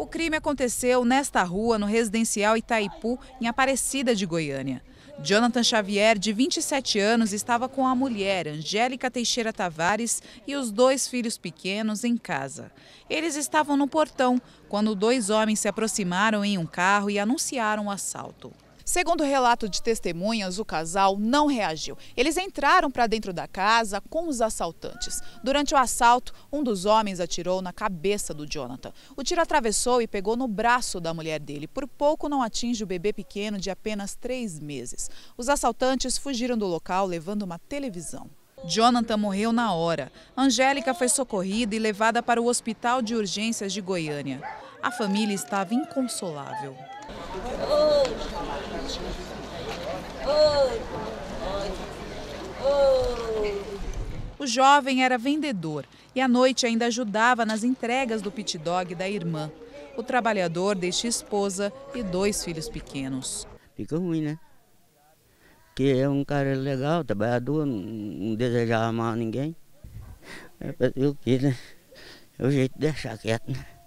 O crime aconteceu nesta rua, no residencial Itaipu, em Aparecida de Goiânia. Jonathan Xavier, de 27 anos, estava com a mulher, Angélica Teixeira Tavares, e os dois filhos pequenos em casa. Eles estavam no portão quando dois homens se aproximaram em um carro e anunciaram o assalto. Segundo o relato de testemunhas, o casal não reagiu. Eles entraram para dentro da casa com os assaltantes. Durante o assalto, um dos homens atirou na cabeça do Jonathan. O tiro atravessou e pegou no braço da mulher dele. Por pouco não atinge o bebê pequeno de apenas três meses. Os assaltantes fugiram do local levando uma televisão. Jonathan morreu na hora. Angélica foi socorrida e levada para o Hospital de Urgências de Goiânia. A família estava inconsolável. O jovem era vendedor e à noite ainda ajudava nas entregas do pit dog da irmã. O trabalhador deixa esposa e dois filhos pequenos. Fica ruim, né? Porque é um cara legal, trabalhador, não desejava mal a ninguém. É o que, né? É o jeito de deixar quieto, né?